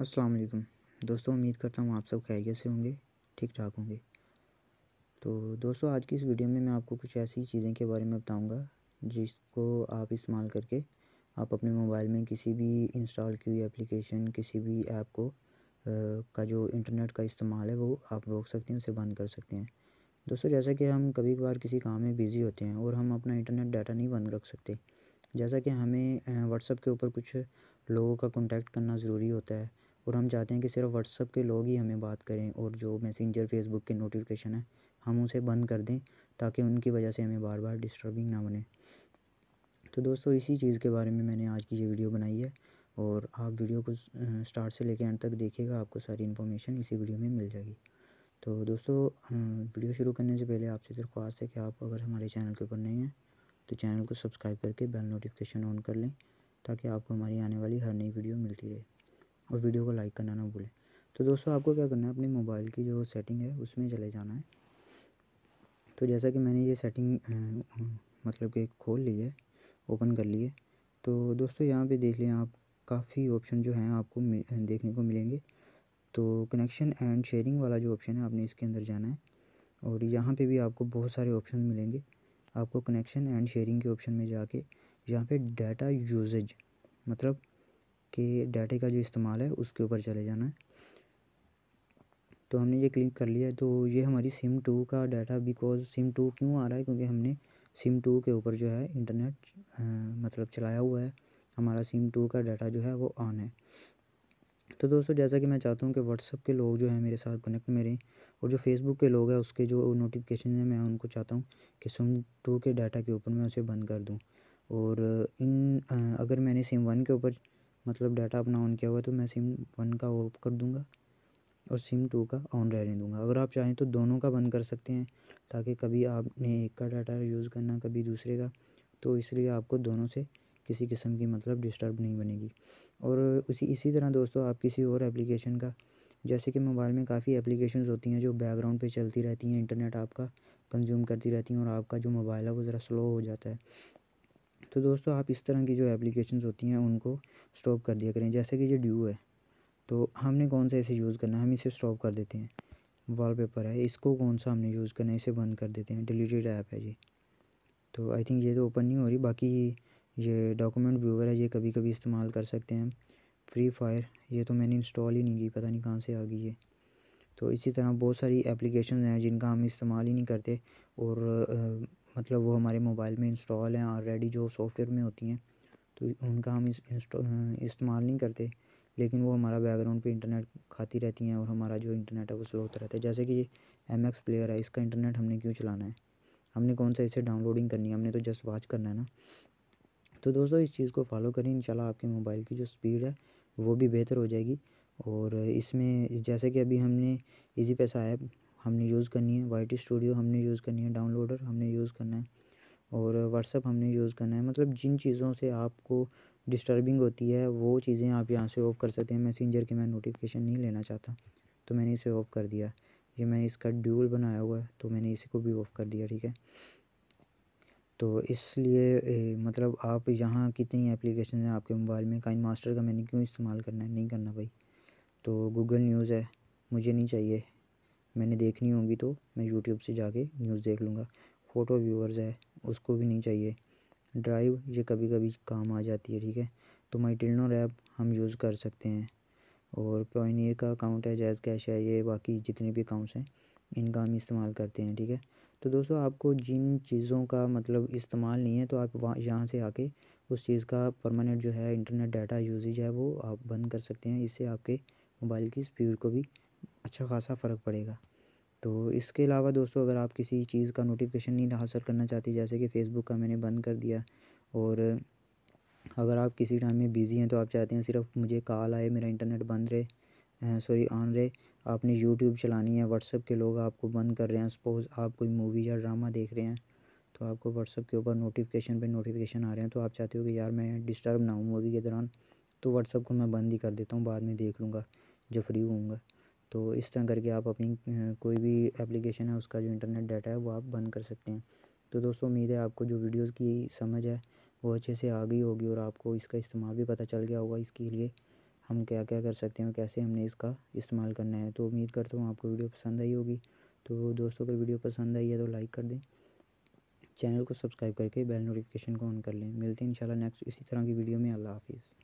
अस्सलाम वालेकुम दोस्तों उम्मीद करता हूँ आप सब खैरियत से होंगे ठीक ठाक होंगे तो दोस्तों आज की इस वीडियो में मैं आपको कुछ ऐसी चीज़ें के बारे में बताऊँगा जिसको आप इस्तेमाल करके आप अपने मोबाइल में किसी भी इंस्टॉल की हुई एप्लीकेशन किसी भी ऐप को आ, का जो इंटरनेट का इस्तेमाल है वो आप रोक सकते हैं उसे बंद कर सकते हैं दोस्तों जैसा कि हम कभी कभार किसी काम में बिज़ी होते हैं और हम अपना इंटरनेट डाटा नहीं बंद रख सकते जैसा कि हमें व्हाट्सअप के ऊपर कुछ लोगों का कांटेक्ट करना ज़रूरी होता है और हम चाहते हैं कि सिर्फ व्हाट्सअप के लोग ही हमें बात करें और जो मैसेंजर फेसबुक के नोटिफिकेशन हैं हम उसे बंद कर दें ताकि उनकी वजह से हमें बार बार डिस्टर्बिंग ना बने तो दोस्तों इसी चीज़ के बारे में मैंने आज की ये वीडियो बनाई है और आप वीडियो को स्टार्ट से लेकर एंड तक देखिएगा आपको सारी इन्फॉर्मेशन इसी वीडियो में मिल जाएगी तो दोस्तों वीडियो शुरू करने से पहले आपसे दरख्वास्त है कि आप अगर हमारे चैनल के ऊपर नहीं हैं तो चैनल को सब्सक्राइब करके बेल नोटिफिकेशन ऑन कर लें ताकि आपको हमारी आने वाली हर नई वीडियो मिलती रहे और वीडियो को लाइक करना ना भूलें तो दोस्तों आपको क्या करना है अपने मोबाइल की जो सेटिंग है उसमें चले जाना है तो जैसा कि मैंने ये सेटिंग मतलब कि खोल ली है ओपन कर ली है तो दोस्तों यहाँ पे देख लें आप काफ़ी ऑप्शन जो हैं आपको देखने को मिलेंगे तो कनेक्शन एंड शेयरिंग वाला जो ऑप्शन है आपने इसके अंदर जाना है और यहाँ पे भी आपको बहुत सारे ऑप्शन मिलेंगे आपको कनेक्शन एंड शेयरिंग के ऑप्शन में जाके यहाँ पे डाटा यूजेज मतलब के डाटे का जो इस्तेमाल है उसके ऊपर चले जाना है तो हमने ये क्लिक कर लिया तो ये हमारी सिम टू का डाटा बिकॉज सिम टू क्यों आ रहा है क्योंकि हमने सिम टू के ऊपर जो है इंटरनेट आ, मतलब चलाया हुआ है हमारा सिम टू का डाटा जो है वो ऑन है तो दोस्तों जैसा कि मैं चाहता हूँ कि व्हाट्सअप के लोग जो है मेरे साथ कनेक्ट में रहें और जो फेसबुक के लोग हैं उसके जो नोटिफिकेशन है मैं उनको चाहता हूँ कि सिम टू के डाटा के ऊपर मैं उसे बंद कर दूँ और इन अगर मैंने सिम वन के ऊपर मतलब डाटा अपना ऑन किया हुआ तो मैं सिम वन का ऑफ कर दूँगा और सिम टू का ऑन रहने दूंगा अगर आप चाहें तो दोनों का बंद कर सकते हैं ताकि कभी आपने एक का डाटा यूज़ करना कभी दूसरे का तो इसलिए आपको दोनों से किसी किस्म की मतलब डिस्टर्ब नहीं बनेगी और उसी इसी तरह दोस्तों आप किसी और एप्लीकेशन का जैसे कि मोबाइल में काफ़ी एप्लीकेशन होती हैं जो बैकग्राउंड पर चलती रहती हैं इंटरनेट आपका कंज्यूम करती रहती हैं और आपका जो मोबाइल है वो ज़रा स्लो हो जाता है तो दोस्तों आप इस तरह की जो एप्लीकेशंस होती हैं उनको स्टॉप कर दिया करें जैसे कि ये ड्यू है तो हमने कौन सा इसे यूज़ करना है हम इसे स्टॉप कर देते हैं वॉलपेपर है इसको कौन सा हमने यूज़ करना है इसे बंद कर देते हैं डिलीटेड ऐप है तो ये तो आई थिंक ये तो ओपन नहीं हो रही बाकी ये डॉक्यूमेंट व्यूवर है ये कभी कभी इस्तेमाल कर सकते हैं फ्री फायर ये तो मैंने इंस्टॉल ही नहीं की पता नहीं कहाँ से आ गई है तो इसी तरह बहुत सारी एप्लीकेशन हैं जिनका हम इस्तेमाल ही नहीं करते और मतलब वो हमारे मोबाइल में इंस्टॉल हैं ऑलरेडी जो सॉफ्टवेयर में होती हैं तो उनका हम इस इस्तेमाल नहीं करते लेकिन वो हमारा बैकग्राउंड पे इंटरनेट खाती रहती हैं और हमारा जो इंटरनेट है वो स्लो होता रहता है जैसे कि ये एम एक्स प्लेयर है इसका इंटरनेट हमने क्यों चलाना है हमने कौन सा इसे डाउनलोडिंग करनी है हमने तो जस्ट वॉच करना है ना तो दोस्तों इस चीज़ को फॉलो करें इंशाल्लाह आपके मोबाइल की जो स्पीड है वो भी बेहतर हो जाएगी और इसमें जैसे कि अभी हमने इजी पैसा ऐप हमने यूज़ करनी है वाइट स्टूडियो हमने यूज़ करनी है डाउनलोडर हमने यूज़ करना है और व्हाट्सअप हमने यूज़ करना है मतलब जिन चीज़ों से आपको डिस्टर्बिंग होती है वो चीज़ें आप यहाँ से ऑफ़ कर सकते हैं मैसेंजर के मैं नोटिफिकेशन नहीं लेना चाहता तो मैंने इसे ऑफ़ कर दिया ये मैं इसका ड्यूल बनाया हुआ है तो मैंने इसी को भी ऑफ़ कर दिया ठीक है तो इसलिए मतलब आप यहाँ कितनी एप्लीकेशन है आपके मोबाइल में काइन मास्टर का मैंने क्यों इस्तेमाल करना है नहीं करना भाई तो गूगल न्यूज़ है मुझे नहीं चाहिए मैंने देखनी होगी तो मैं यूट्यूब से जाके न्यूज़ देख लूँगा फ़ोटो व्यूअर्स है उसको भी नहीं चाहिए ड्राइव ये कभी कभी काम आ जाती है ठीक है तो माई टिल्नोर रैप हम यूज़ कर सकते हैं और पनीर का अकाउंट है जैज़ कैश है ये बाकी जितने भी अकाउंट्स हैं इनका हम इस्तेमाल करते हैं ठीक है तो दोस्तों आपको जिन चीज़ों का मतलब इस्तेमाल नहीं है तो आप वहाँ यहाँ से आके उस चीज़ का परमानेंट जो है इंटरनेट डाटा यूजेज है वो आप बंद कर सकते हैं इससे आपके मोबाइल की स्पीड को भी अच्छा खासा फ़र्क पड़ेगा तो इसके अलावा दोस्तों अगर आप किसी चीज़ का नोटिफिकेशन नहीं हासिल करना चाहते जैसे कि फ़ेसबुक का मैंने बंद कर दिया और अगर आप किसी टाइम में बिज़ी हैं तो आप चाहते हैं सिर्फ मुझे कॉल आए मेरा इंटरनेट बंद रहे सॉरी ऑन रहे आपने यूट्यूब चलानी है व्हाट्सअप के लोग आपको बंद कर रहे हैं सपोज़ आप कोई मूवी या ड्रामा देख रहे हैं तो आपको व्हाट्सअप के ऊपर नोटिफिकेशन पे नोटिफिकेशन आ रहे हैं तो आप चाहते हो कि यार मैं डिस्टर्ब ना हूँ मूवी के दौरान तो व्हाट्सअप को मैं बंद ही कर देता हूँ बाद में देख लूँगा जब फ्री होऊंगा तो इस तरह करके आप अपनी कोई भी एप्लीकेशन है उसका जो इंटरनेट डाटा है वो आप बंद कर सकते हैं तो दोस्तों उम्मीद है आपको जो वीडियोज़ की समझ है वो अच्छे से आ गई होगी और आपको इसका इस्तेमाल भी पता चल गया होगा इसके लिए हम क्या क्या कर सकते हैं कैसे हमने इसका इस्तेमाल करना है तो उम्मीद करता हूँ आपको वीडियो पसंद आई होगी तो दोस्तों अगर वीडियो पसंद आई है तो लाइक कर दें चैनल को सब्सक्राइब करके बेल नोटिफिकेशन को ऑन कर लें मिलते हैं इंशाल्लाह नेक्स्ट इसी तरह की वीडियो में अल्लाह हाफिज़